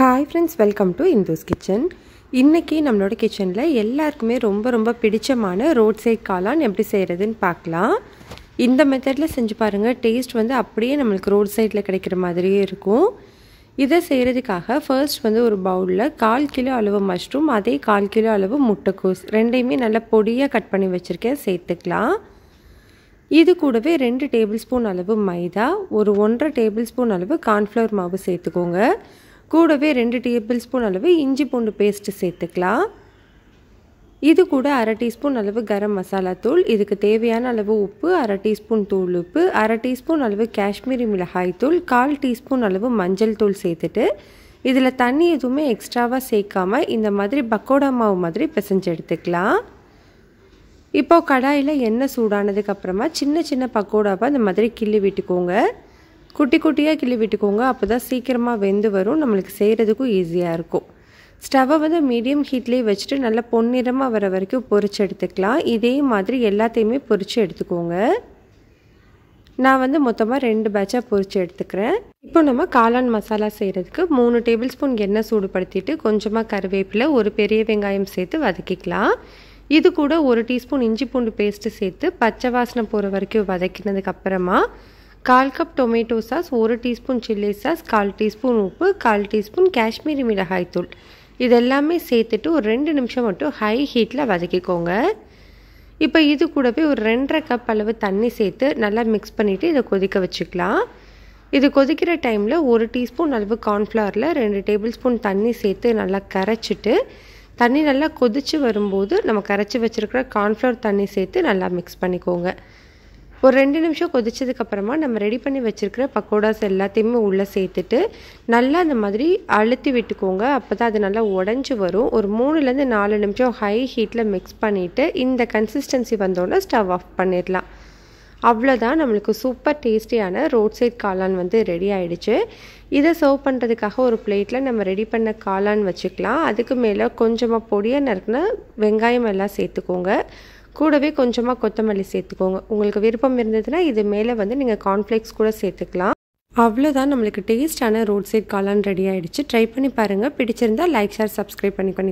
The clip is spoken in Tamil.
hi friends welcome to Indhu's kitchen இன்றைக்கி நம்மளோட கிச்சனில் எல்லாருக்குமே ரொம்ப ரொம்ப பிடிச்சமான ரோட் சைட் காளான் எப்படி செய்கிறதுன்னு பார்க்கலாம் இந்த மெத்தடில் செஞ்சு பாருங்கள் டேஸ்ட் வந்து அப்படியே நம்மளுக்கு ரோட் சைடில் கிடைக்கிற மாதிரியே இருக்கும் இதை செய்கிறதுக்காக ஃபர்ஸ்ட் வந்து ஒரு பவுலில் கால் கிலோ அளவு மஷ்ரூம் அதே கால் கிலோ அளவு முட்டைக்கோஸ் ரெண்டையுமே நல்லா பொடியாக கட் பண்ணி வச்சுருக்கேன் சேர்த்துக்கலாம் இது கூடவே ரெண்டு டேபிள் ஸ்பூன் அளவு மைதா ஒரு ஒன்றரை டேபிள் ஸ்பூன் அளவு கார்ன்ஃப்ளவர் மாவு சேர்த்துக்கோங்க கூடவே ரெண்டு டேபிள் ஸ்பூன் அளவு இஞ்சி பூண்டு பேஸ்ட்டு சேர்த்துக்கலாம் இது கூட அரை டீஸ்பூன் அளவு கரம் மசாலா தூள் இதுக்கு தேவையான அளவு உப்பு அரை டீஸ்பூன் தூள் உப்பு அரை டீஸ்பூன் அளவு காஷ்மீரி மிளகாய் தூள் கால் டீஸ்பூன் அளவு மஞ்சள் தூள் சேர்த்துட்டு இதில் தண்ணி எதுவுமே எக்ஸ்ட்ராவாக சேர்க்காம இந்த மாதிரி பக்கோடா மாவு மாதிரி பிசைஞ்சு எடுத்துக்கலாம் இப்போது கடாயில் எண்ணெய் சூடானதுக்கப்புறமா சின்ன சின்ன பக்கோடாவாக இந்த மாதிரி கிள்ளி விட்டுக்கோங்க குட்டி குட்டியாக கிள்ளி விட்டுக்கோங்க அப்போ தான் சீக்கிரமாக வெந்து வரும் நம்மளுக்கு செய்கிறதுக்கும் ஈஸியாக இருக்கும் ஸ்டவ்வை வந்து மீடியம் ஹீட்லேயே வச்சுட்டு நல்லா பொன்னிறமாக வர வரைக்கும் பொறிச்சு எடுத்துக்கலாம் இதே மாதிரி எல்லாத்தையுமே பொறிச்சு எடுத்துக்கோங்க நான் வந்து மொத்தமாக ரெண்டு பேட்சாக பொறிச்சு எடுத்துக்கிறேன் இப்போ நம்ம காளான் மசாலா செய்கிறதுக்கு மூணு டேபிள் ஸ்பூன் எண்ணெய் சூடுபடுத்திட்டு கொஞ்சமாக கருவேப்பிலை ஒரு பெரிய வெங்காயம் சேர்த்து வதக்கிக்கலாம் இது கூட ஒரு டீஸ்பூன் இஞ்சி பூண்டு பேஸ்ட்டு சேர்த்து பச்சை வாசனை போகிற வரைக்கும் வதக்கினதுக்கு அப்புறமா கால் கப் டொமேட்டோ சாஸ் ஒரு டீஸ்பூன் சில்லி சாஸ் கால் டீஸ்பூன் உப்பு கால் டீஸ்பூன் காஷ்மீரி மிளகாய் தூள் இதெல்லாமே சேர்த்துட்டு ஒரு ரெண்டு நிமிஷம் மட்டும் ஹை ஹீட்டில் வதக்கிக்கோங்க இப்போ இது கூடவே ஒரு ரெண்டரை கப் அளவு தண்ணி சேர்த்து நல்லா மிக்ஸ் பண்ணிவிட்டு இதை கொதிக்க வச்சுக்கலாம் இது கொதிக்கிற டைமில் ஒரு டீஸ்பூன் அளவு கார்ன்ஃப்ளவரில் ரெண்டு டேபிள் ஸ்பூன் தண்ணி சேர்த்து நல்லா கரைச்சிட்டு தண்ணி நல்லா கொதித்து வரும்போது நம்ம கரைச்சி வச்சுருக்கிற கார்ன்ஃப்ளவர் தண்ணி சேர்த்து நல்லா மிக்ஸ் பண்ணிக்கோங்க ஒரு ரெண்டு நிமிஷம் கொதிச்சதுக்கப்புறமா நம்ம ரெடி பண்ணி வச்சுருக்கிற பக்கோடாஸ் எல்லாத்தையுமே உள்ளே சேர்த்துட்டு நல்லா அந்த மாதிரி அழுத்தி விட்டுக்கோங்க அப்போ தான் அது நல்லா உடஞ்சி வரும் ஒரு மூணுலேருந்து நாலு நிமிஷம் ஹை ஹீட்டில் மிக்ஸ் பண்ணிவிட்டு இந்த கன்சிஸ்டன்சி வந்தோடனே ஸ்டவ் ஆஃப் பண்ணிடலாம் அவ்வளோதான் நம்மளுக்கு சூப்பர் டேஸ்டியான ரோட் சைட் காளான் வந்து ரெடி ஆயிடுச்சு இதை சர்வ் பண்ணுறதுக்காக ஒரு பிளேட்டில் நம்ம ரெடி பண்ண காளான் வச்சுக்கலாம் அதுக்கு மேலே கொஞ்சமாக பொடியாக நறுக்குன வெங்காயம் எல்லாம் சேர்த்துக்கோங்க கூடவே கொஞ்சமாக கொத்தமல்லி சேர்த்துக்கோங்க உங்களுக்கு விருப்பம் இருந்ததுன்னா இது மேலே வந்து நீங்கள் கார்ன்ஃப்ளேக்ஸ் கூட சேர்த்துக்கலாம் அவ்வளோதான் நம்மளுக்கு டேஸ்டான ரோட் சைட் காளான் ரெடி ஆகிடுச்சு ட்ரை பண்ணி பாருங்கள் பிடிச்சிருந்தால் லைக் ஷேர் சப்ஸ்கிரைப் பண்ணி பண்ணி